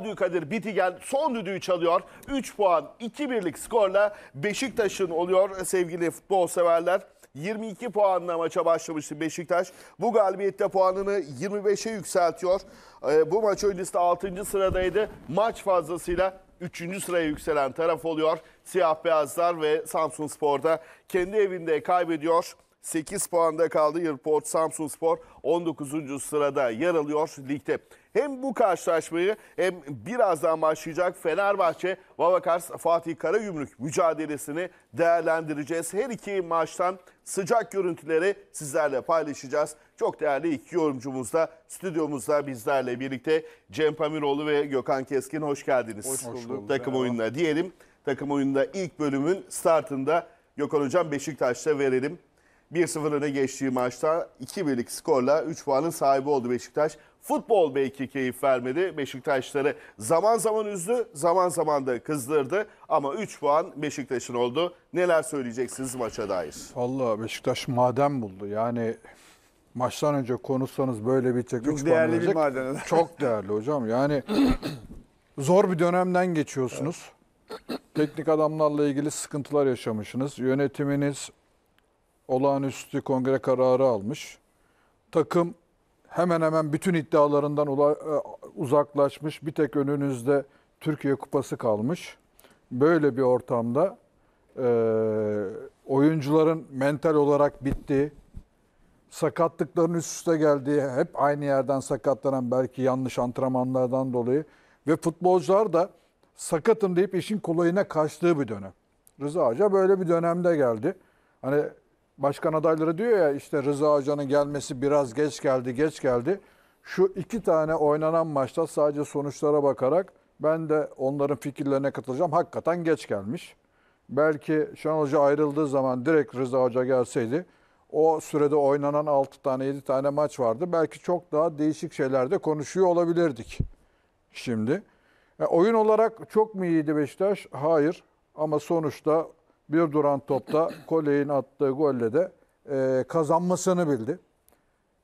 Abdülkadir Bitigen son düdüğü çalıyor. 3 puan 2 birlik skorla Beşiktaş'ın oluyor sevgili futbol severler. 22 puanla maça başlamıştı Beşiktaş. Bu galibiyette puanını 25'e yükseltiyor. Ee, bu maç öncesinde 6. sıradaydı. Maç fazlasıyla 3. sıraya yükselen taraf oluyor. Siyah Beyazlar ve Samsun Spor'da kendi evinde kaybediyor. 8 puanda kaldı. Yırport Samsun Spor 19. sırada yer alıyor ligde. Hem bu karşılaşmayı hem birazdan başlayacak Fenerbahçe Vavakars Fatih Karagümrük mücadelesini değerlendireceğiz. Her iki maçtan sıcak görüntüleri sizlerle paylaşacağız. Çok değerli iki yorumcumuz da stüdyomuzda bizlerle birlikte Cem Pamiroğlu ve Gökhan Keskin hoş geldiniz. Hoş bulduk. Takım oyununa diyelim. Takım oyununda ilk bölümün startında Gökhan Hocam Beşiktaş'ta verelim. 1-0 öne geçtiği maçta 2-1'lik skorla 3 puanın sahibi oldu Beşiktaş. Futbol belki keyif vermedi. Beşiktaşları zaman zaman üzdü, zaman zaman da kızdırdı. Ama 3 puan Beşiktaş'ın oldu. Neler söyleyeceksiniz maça dair? Valla Beşiktaş maden buldu. Yani maçtan önce konuşsanız böyle bitecek. Çok değerli bir maden. Çok değerli hocam. Yani zor bir dönemden geçiyorsunuz. Evet. Teknik adamlarla ilgili sıkıntılar yaşamışsınız. Yönetiminiz, olağanüstü kongre kararı almış. Takım hemen hemen bütün iddialarından e, uzaklaşmış. Bir tek önünüzde Türkiye Kupası kalmış. Böyle bir ortamda e, oyuncuların mental olarak bittiği, sakatlıkların üst üste geldiği, hep aynı yerden sakatlanan belki yanlış antrenmanlardan dolayı ve futbolcular da sakatım deyip işin kolayına kaçtığı bir dönem. Rıza Hoca böyle bir dönemde geldi. Hani başkan adayları diyor ya işte Rıza Hoca'nın gelmesi biraz geç geldi, geç geldi. Şu iki tane oynanan maçta sadece sonuçlara bakarak ben de onların fikirlerine katılacağım. Hakikaten geç gelmiş. Belki Şenol Hoca ayrıldığı zaman direkt Rıza Hoca gelseydi o sürede oynanan 6 tane 7 tane maç vardı. Belki çok daha değişik şeylerde konuşuyor olabilirdik şimdi. E, oyun olarak çok mu iyiydi Beşiktaş? Hayır. Ama sonuçta bir duran topta Koley'in attığı golle de e, kazanmasını bildi.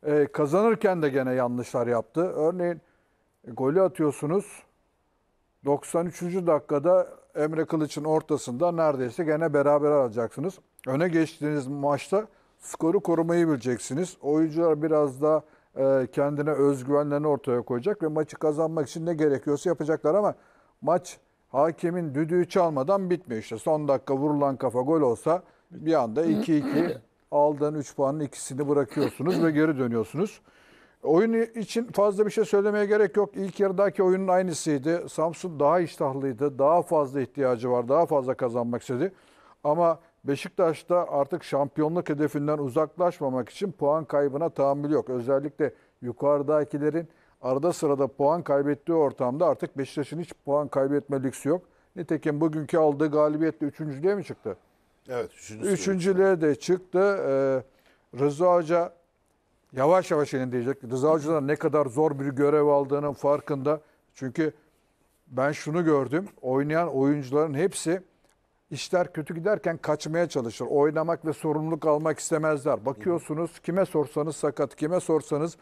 E, kazanırken de gene yanlışlar yaptı. Örneğin e, golü atıyorsunuz. 93. dakikada Emre Kılıç'ın ortasında neredeyse gene beraber alacaksınız. Öne geçtiğiniz maçta skoru korumayı bileceksiniz. Oyuncular biraz da e, kendine özgüvenlerini ortaya koyacak ve maçı kazanmak için ne gerekiyorsa yapacaklar ama maç hakemin düdüğü çalmadan bitmiyor işte. Son dakika vurulan kafa gol olsa bir anda 2-2 aldığın 3 puanın ikisini bırakıyorsunuz ve geri dönüyorsunuz. Oyun için fazla bir şey söylemeye gerek yok. İlk yarıdaki oyunun aynısıydı. Samsun daha iştahlıydı. Daha fazla ihtiyacı var. Daha fazla kazanmak istedi. Ama Beşiktaş da artık şampiyonluk hedefinden uzaklaşmamak için puan kaybına tahammül yok. Özellikle yukarıdakilerin arada sırada puan kaybettiği ortamda artık Beşiktaş'ın hiç puan kaybetme lüksü yok. Nitekim bugünkü aldığı galibiyetle üçüncülüğe mi çıktı? Evet. üçüncülüğe. üçüncülüğe de çıktı. Ee, Rıza Hoca yavaş yavaş diyecek. Rıza Hoca'dan ne kadar zor bir görev aldığının farkında. Çünkü ben şunu gördüm. Oynayan oyuncuların hepsi işler kötü giderken kaçmaya çalışır. Oynamak ve sorumluluk almak istemezler. Bakıyorsunuz kime sorsanız sakat, kime sorsanız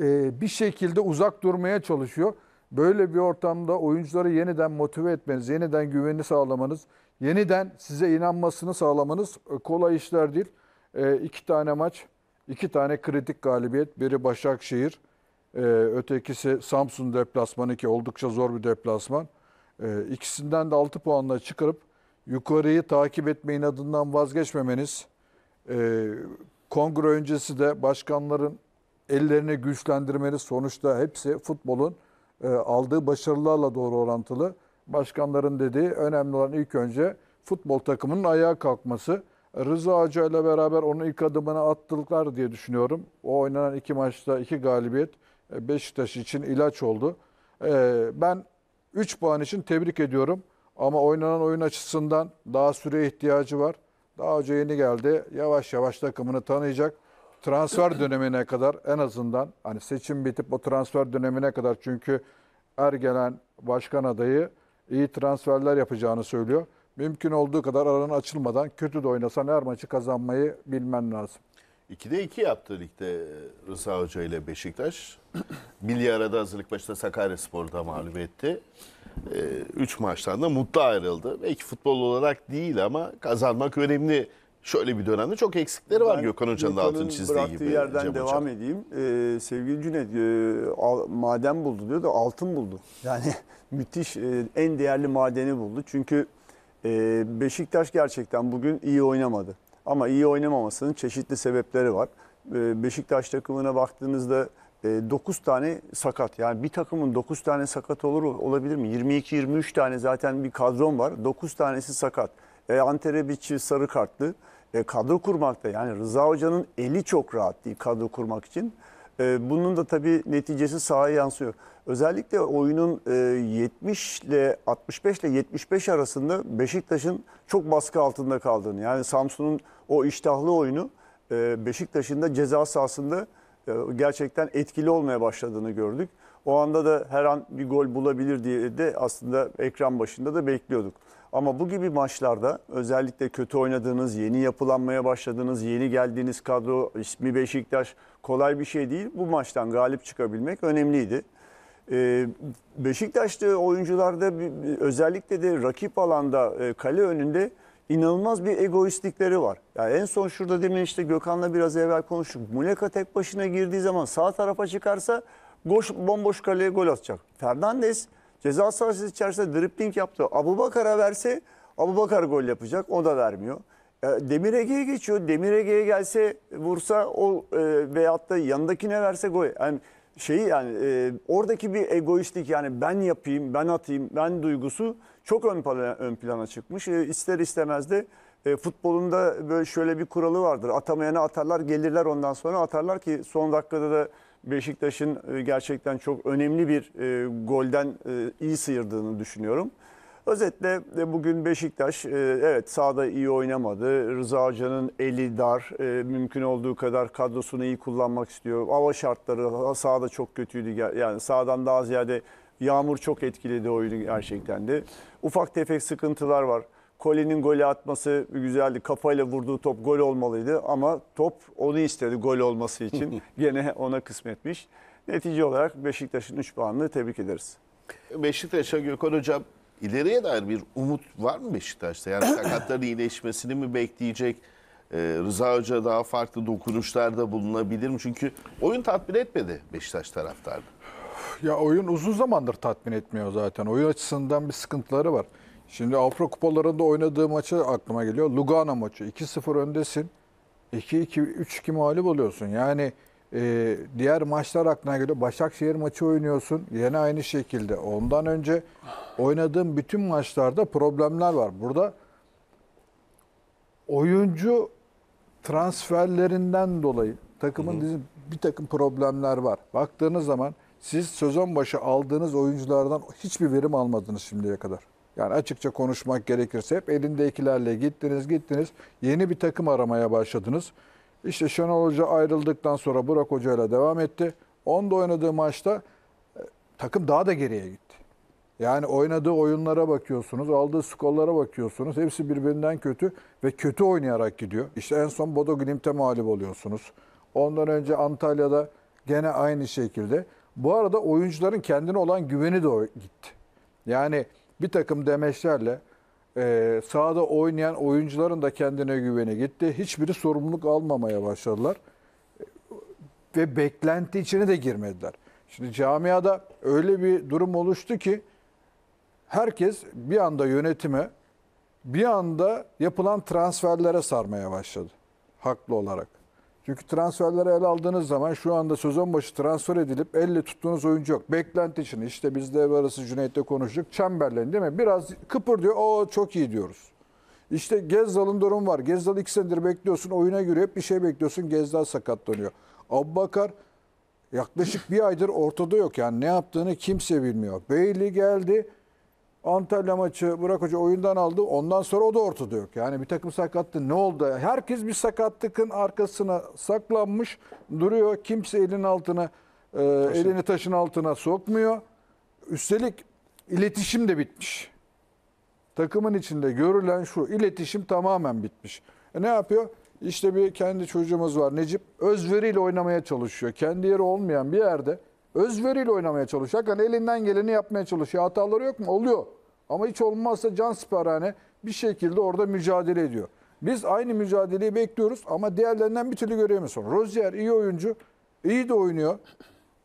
e, bir şekilde uzak durmaya çalışıyor. Böyle bir ortamda oyuncuları yeniden motive etmeniz, yeniden güveni sağlamanız, yeniden size inanmasını sağlamanız e, kolay işler değil. E, iki tane maç, iki tane kritik galibiyet. Biri Başakşehir, e, ötekisi Samsun deplasmanı ki oldukça zor bir deplasman. E, ikisinden de 6 puanla çıkarıp yukarıyı takip etme inadından vazgeçmemeniz, e, kongre öncesi de başkanların ellerini güçlendirmeli. Sonuçta hepsi futbolun e, aldığı başarılarla doğru orantılı. Başkanların dediği önemli olan ilk önce futbol takımının ayağa kalkması. Rıza Hoca ile beraber onun ilk adımını attılar diye düşünüyorum. O oynanan iki maçta iki galibiyet e, Beşiktaş için ilaç oldu. E, ben 3 puan için tebrik ediyorum. Ama oynanan oyun açısından daha süreye ihtiyacı var. Daha hoca yeni geldi. Yavaş yavaş takımını tanıyacak transfer dönemine kadar en azından hani seçim bitip o transfer dönemine kadar çünkü er gelen başkan adayı iyi transferler yapacağını söylüyor. Mümkün olduğu kadar aranın açılmadan kötü de oynasan her maçı kazanmayı bilmen lazım. 2'de 2 yaptı ligde e, Rıza Hoca ile Beşiktaş. Milli arada hazırlık başta Sakarya Spor'da mağlup etti. 3 e, maçtan da mutlu ayrıldı. Belki futbol olarak değil ama kazanmak önemli şöyle bir dönemde çok eksikleri var ben Gökhan Hoca'nın altını çizdiği gibi. yerden Cem devam Hocam. edeyim. Ee, sevgili Cüneyt e, maden buldu diyor da altın buldu. Yani müthiş e, en değerli madeni buldu. Çünkü e, Beşiktaş gerçekten bugün iyi oynamadı. Ama iyi oynamamasının çeşitli sebepleri var. E, Beşiktaş takımına baktığınızda e, 9 tane sakat. Yani bir takımın 9 tane sakat olur olabilir mi? 22-23 tane zaten bir kadron var. 9 tanesi sakat e, Anterebiçi sarı kartlı. E, kadro kurmakta yani Rıza Hoca'nın eli çok rahat değil kadro kurmak için. E, bunun da tabii neticesi sahaya yansıyor. Özellikle oyunun e, 70 ile 65 ile 75 arasında Beşiktaş'ın çok baskı altında kaldığını yani Samsun'un o iştahlı oyunu e, Beşiktaş'ın da ceza sahasında e, gerçekten etkili olmaya başladığını gördük. O anda da her an bir gol bulabilir diye de aslında ekran başında da bekliyorduk. Ama bu gibi maçlarda özellikle kötü oynadığınız, yeni yapılanmaya başladığınız, yeni geldiğiniz kadro, ismi Beşiktaş kolay bir şey değil. Bu maçtan galip çıkabilmek önemliydi. Ee, Beşiktaşlı oyuncularda özellikle de rakip alanda e, kale önünde inanılmaz bir egoistlikleri var. Yani en son şurada demin işte Gökhan'la biraz evvel konuştuk. Muleka tek başına girdiği zaman sağ tarafa çıkarsa boş, bomboş kaleye gol atacak. Fernandes Ceza sahası içerisinde dribbling yaptı. Abubakar'a verse Abubakar gol yapacak. O da vermiyor. E, Demir Ege'ye geçiyor. Demir Ege'ye gelse vursa o e, veyahut da yanındakine verse gol. Yani şeyi yani e, oradaki bir egoistlik yani ben yapayım, ben atayım, ben duygusu çok ön plana, ön plana çıkmış. E, ister istemez de e, futbolunda böyle şöyle bir kuralı vardır. Atamayana atarlar, gelirler ondan sonra atarlar ki son dakikada da Beşiktaş'ın e, gerçekten çok önemli bir e, golden e, iyi sıyırdığını düşünüyorum. Özetle bugün Beşiktaş evet sahada iyi oynamadı. Rıza Hoca'nın eli dar. Mümkün olduğu kadar kadrosunu iyi kullanmak istiyor. Hava şartları sahada çok kötüydü. Yani sahadan daha ziyade yağmur çok etkiledi oyunu gerçekten de. Ufak tefek sıkıntılar var. Kole'nin golü atması güzeldi. Kafayla vurduğu top gol olmalıydı ama top onu istedi gol olması için. Gene ona kısmetmiş. Netice olarak Beşiktaş'ın 3 puanını tebrik ederiz. Beşiktaş'a Gökhan Hocam ileriye dair bir umut var mı Beşiktaş'ta? Yani sakatların iyileşmesini mi bekleyecek? Ee, Rıza Hoca daha farklı dokunuşlarda bulunabilir mi? Çünkü oyun tatmin etmedi Beşiktaş taraftarını. Ya oyun uzun zamandır tatmin etmiyor zaten. Oyun açısından bir sıkıntıları var. Şimdi Avrupa Kupalarında oynadığı maçı aklıma geliyor. Lugano maçı. 2-0 öndesin. 2-2, 3-2 mağlup oluyorsun. Yani e, diğer maçlar aklına geliyor. Başakşehir maçı oynuyorsun. Yine aynı şekilde. Ondan önce oynadığın bütün maçlarda problemler var. Burada oyuncu transferlerinden dolayı takımın hı hı. bir takım problemler var. Baktığınız zaman siz sezon başı aldığınız oyunculardan hiçbir verim almadınız şimdiye kadar. Yani açıkça konuşmak gerekirse hep elindekilerle gittiniz gittiniz. Yeni bir takım aramaya başladınız. İşte Şenol Hoca ayrıldıktan sonra Burak Hoca ile devam etti. Onda oynadığı maçta e, takım daha da geriye gitti. Yani oynadığı oyunlara bakıyorsunuz, aldığı skollara bakıyorsunuz. Hepsi birbirinden kötü ve kötü oynayarak gidiyor. İşte en son Bodo Glimt'e mağlup oluyorsunuz. Ondan önce Antalya'da gene aynı şekilde. Bu arada oyuncuların kendine olan güveni de gitti. Yani bir takım demeçlerle e, sahada oynayan oyuncuların da kendine güveni gitti. Hiçbiri sorumluluk almamaya başladılar. Ve beklenti içine de girmediler. Şimdi camiada öyle bir durum oluştu ki herkes bir anda yönetime, bir anda yapılan transferlere sarmaya başladı. Haklı olarak. Çünkü transferleri ele aldığınız zaman şu anda sezon başı transfer edilip elle tuttuğunuz oyuncu yok. Beklenti için işte biz de arası Cüneyt'te konuştuk. Çemberlen değil mi? Biraz kıpır diyor. O çok iyi diyoruz. İşte Gezdal'ın durum var. Gezdal iki senedir bekliyorsun. Oyuna giriyor. Hep bir şey bekliyorsun. Gezdal sakatlanıyor. Abbakar yaklaşık bir aydır ortada yok. Yani ne yaptığını kimse bilmiyor. Beyli geldi. Antalya maçı Burak Hoca oyundan aldı. Ondan sonra o da ortada yok. Yani bir takım sakattı. Ne oldu? Herkes bir sakatlıkın arkasına saklanmış duruyor. Kimse elin altına e, elini taşın altına sokmuyor. Üstelik iletişim de bitmiş. Takımın içinde görülen şu iletişim tamamen bitmiş. E ne yapıyor? İşte bir kendi çocuğumuz var Necip. Özveriyle oynamaya çalışıyor. Kendi yeri olmayan bir yerde özveriyle oynamaya çalışacak. Yani elinden geleni yapmaya çalışıyor. Hataları yok mu? Oluyor. Ama hiç olmazsa can siperhane bir şekilde orada mücadele ediyor. Biz aynı mücadeleyi bekliyoruz ama diğerlerinden bir türlü göremiyorsun. Rozier iyi oyuncu, iyi de oynuyor.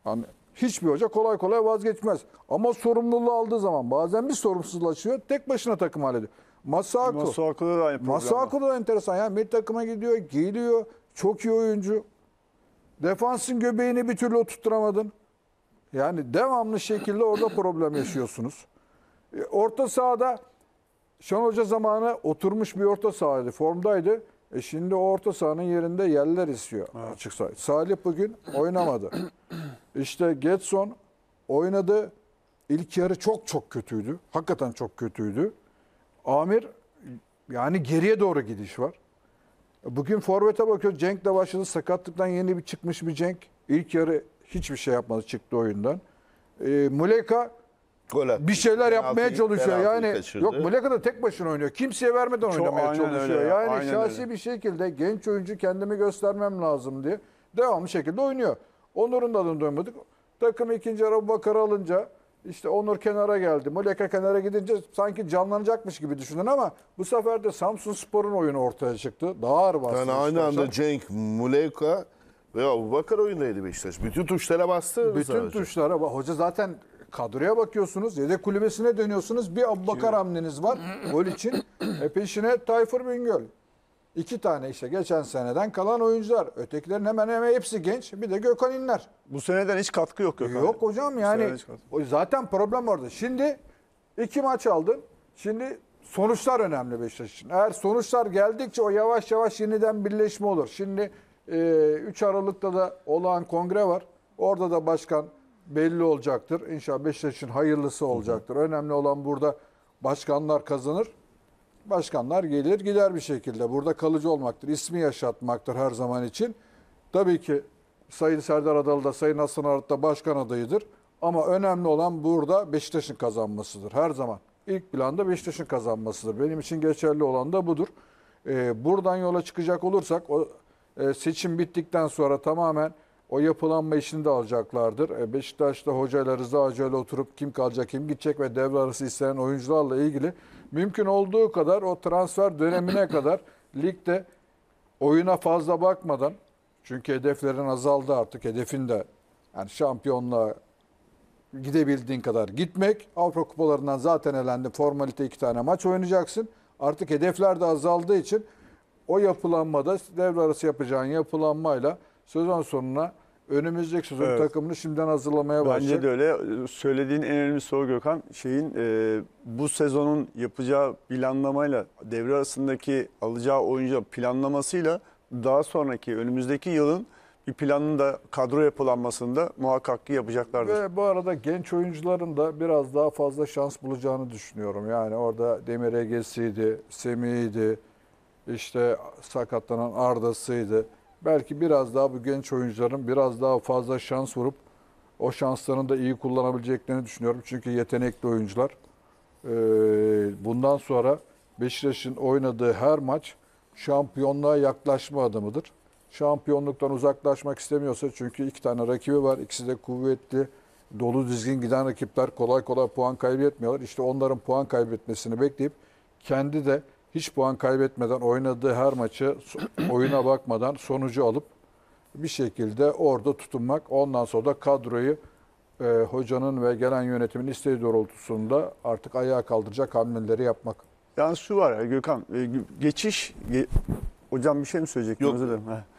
Yani hiçbir hoca kolay kolay vazgeçmez. Ama sorumluluğu aldığı zaman bazen bir sorumsuzlaşıyor. Tek başına takım hallediyor. Masako. Masako'da da aynı problem. da enteresan. Yani bir takıma gidiyor, geliyor. Çok iyi oyuncu. Defansın göbeğini bir türlü oturtturamadın. Yani devamlı şekilde orada problem yaşıyorsunuz. E, orta sahada Şan Hoca zamanı oturmuş bir orta sahaydı. Formdaydı. E şimdi o orta sahanın yerinde yerler istiyor evet. açık sahi. Salih bugün oynamadı. İşte Getson oynadı. İlk yarı çok çok kötüydü. Hakikaten çok kötüydü. Amir yani geriye doğru gidiş var. Bugün forvete bakıyoruz. Cenk'le başladı. Sakatlıktan yeni bir çıkmış bir Cenk. İlk yarı Hiçbir şey yapmadı çıktı oyundan. E, Muleka bir şeyler yapmaya çalışıyor. Yani kaçırdı. yok Muleka da tek başına oynuyor. Kimseye vermeden Çok oynamaya çalışıyor. Ya, yani şahsi öyle. bir şekilde genç oyuncu kendimi göstermem lazım diye devamlı şekilde oynuyor. Onur'un da adını duymadık. Takım ikinci Abu Bakar'ı alınca işte Onur kenara geldi. Muleka kenara gidince sanki canlanacakmış gibi düşündün ama bu sefer de Samsun Spor'un oyunu ortaya çıktı. Daha ağır bastı. Yani aynı anda Cenk Muleka ve Abu Bakar oyundaydı Beşiktaş. Bütün tuşlara bastı. Bütün sadece. tuşlara. Hoca zaten kadroya bakıyorsunuz. Yedek kulübesine dönüyorsunuz. Bir Abu Bakar hamleniz var. Gol için. E peşine Tayfur Bingöl. İki tane işte geçen seneden kalan oyuncular. Ötekilerin hemen hemen hepsi genç. Bir de Gökhan İnler. Bu seneden hiç katkı yok Gökhan. Yok hocam yani. zaten problem orada. Şimdi iki maç aldın. Şimdi sonuçlar önemli Beşiktaş için. Eğer sonuçlar geldikçe o yavaş yavaş yeniden birleşme olur. Şimdi 3 ee, Aralık'ta da olağan kongre var. Orada da başkan belli olacaktır. İnşallah Beşiktaş'ın hayırlısı olacaktır. Önemli olan burada başkanlar kazanır. Başkanlar gelir gider bir şekilde. Burada kalıcı olmaktır. ismi yaşatmaktır her zaman için. Tabii ki Sayın Serdar Adalı da Sayın Hasan Arat da başkan adayıdır. Ama önemli olan burada Beşiktaş'ın kazanmasıdır her zaman. İlk planda Beşiktaş'ın kazanmasıdır. Benim için geçerli olan da budur. Ee, buradan yola çıkacak olursak o e, seçim bittikten sonra tamamen o yapılanma işini de alacaklardır. E, Beşiktaş'ta hocayla Rıza Hoca ile oturup kim kalacak kim gidecek ve devre arası istenen oyuncularla ilgili mümkün olduğu kadar o transfer dönemine kadar ligde oyuna fazla bakmadan çünkü hedeflerin azaldı artık hedefin de yani şampiyonluğa gidebildiğin kadar gitmek. Avrupa kupalarından zaten elendi. Formalite iki tane maç oynayacaksın. Artık hedefler de azaldığı için o yapılanmada devre arası yapacağın yapılanmayla sezon sonuna önümüzdeki sezon evet. takımını şimdiden hazırlamaya Bence başlayacak. Bence de öyle. Söylediğin en önemli soru Gökhan. Şeyin e, bu sezonun yapacağı planlamayla devre arasındaki alacağı oyuncu planlamasıyla daha sonraki önümüzdeki yılın bir planını da kadro yapılanmasında muhakkak ki yapacaklardır. Ve bu arada genç oyuncuların da biraz daha fazla şans bulacağını düşünüyorum. Yani orada Demir Ege'siydi, Semih'iydi, işte sakatlanan Arda'sıydı. Belki biraz daha bu genç oyuncuların biraz daha fazla şans vurup o şanslarını da iyi kullanabileceklerini düşünüyorum. Çünkü yetenekli oyuncular. Ee, bundan sonra Beşiktaş'ın oynadığı her maç şampiyonluğa yaklaşma adımıdır. Şampiyonluktan uzaklaşmak istemiyorsa çünkü iki tane rakibi var. İkisi de kuvvetli, dolu dizgin giden rakipler kolay kolay puan kaybetmiyorlar. İşte onların puan kaybetmesini bekleyip kendi de hiç puan kaybetmeden oynadığı her maçı oyuna bakmadan sonucu alıp bir şekilde orada tutunmak. Ondan sonra da kadroyu e, hocanın ve gelen yönetimin isteği doğrultusunda artık ayağa kaldıracak hamleleri yapmak. Yani şu var ya Gökhan, e, geçiş... Ge Hocam bir şey mi söyleyecektin? Yok. Özür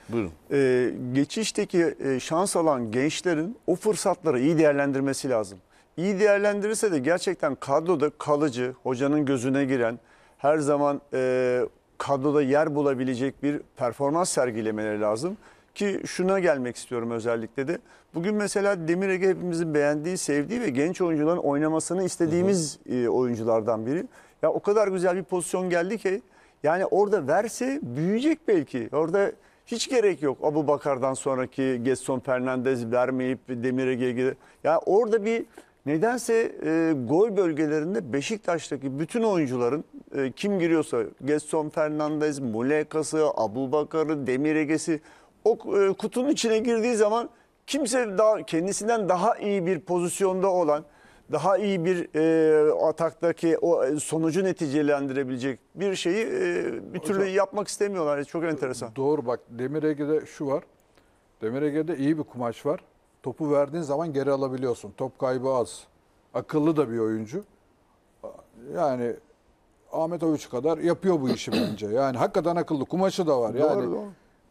Buyurun. Ee, geçişteki e, şans alan gençlerin o fırsatları iyi değerlendirmesi lazım. İyi değerlendirirse de gerçekten kadroda kalıcı, hocanın gözüne giren, her zaman e, kadroda yer bulabilecek bir performans sergilemeleri lazım. Ki şuna gelmek istiyorum özellikle de. Bugün mesela Demir Ege hepimizin beğendiği, sevdiği ve genç oyuncuların oynamasını istediğimiz hı hı. E, oyunculardan biri. Ya o kadar güzel bir pozisyon geldi ki yani orada verse büyüyecek belki. Orada hiç gerek yok Abu Bakar'dan sonraki Gesson Fernandez vermeyip Demir Ege'ye Ya orada bir Nedense e, gol bölgelerinde Beşiktaş'taki bütün oyuncuların e, kim giriyorsa Gerson Fernandez, Mulekası, Abubakar'ı, Demirege'si o e, kutunun içine girdiği zaman kimse daha kendisinden daha iyi bir pozisyonda olan, daha iyi bir e, ataktaki o e, sonucu neticelendirebilecek bir şeyi e, bir türlü Hocam, yapmak istemiyorlar. Çok enteresan. Doğru bak Demirege'de şu var. Demirege'de iyi bir kumaş var topu verdiğin zaman geri alabiliyorsun. Top kaybı az. Akıllı da bir oyuncu. Yani Ahmet Ovuç kadar yapıyor bu işi bence. Yani hakikaten akıllı. Kumaşı da var. Doğru, yani doğru.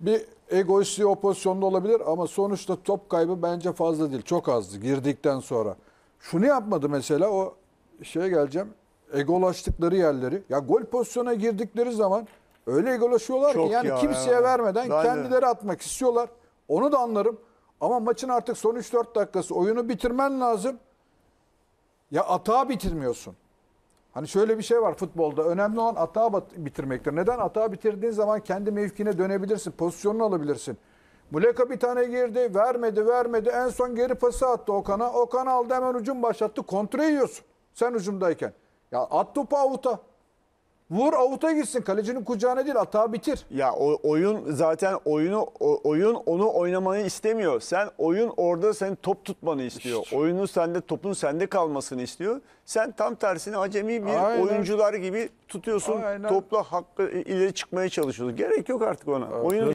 bir egoistliği o pozisyonda olabilir ama sonuçta top kaybı bence fazla değil. Çok azdı girdikten sonra. Şunu yapmadı mesela o şeye geleceğim. Egolaştıkları yerleri. Ya gol pozisyona girdikleri zaman öyle egolaşıyorlar Çok ki yani ya, kimseye ya. vermeden ben kendileri atmak istiyorlar. Onu da anlarım. Ama maçın artık son 3-4 dakikası oyunu bitirmen lazım. Ya atağı bitirmiyorsun. Hani şöyle bir şey var futbolda. Önemli olan atağı bitirmektir. Neden? Atağı bitirdiğin zaman kendi mevkine dönebilirsin. Pozisyonunu alabilirsin. Muleka bir tane girdi. Vermedi vermedi. En son geri pası attı Okan'a. Okan aldı hemen ucum başlattı. Kontra yiyorsun. Sen ucumdayken. Ya at topu avuta. Vur avuta gitsin. Kalecinin kucağına değil atağı bitir. Ya o, oyun zaten oyunu o, oyun onu oynamanı istemiyor. Sen oyun orada senin top tutmanı istiyor. İşte. Oyunu sende topun sende kalmasını istiyor. Sen tam tersini, acemi bir Aynen. oyuncular gibi tutuyorsun. Aynen. Topla hakkı ileri çıkmaya çalışıyorsun. Gerek yok artık ona. Evet. Oyun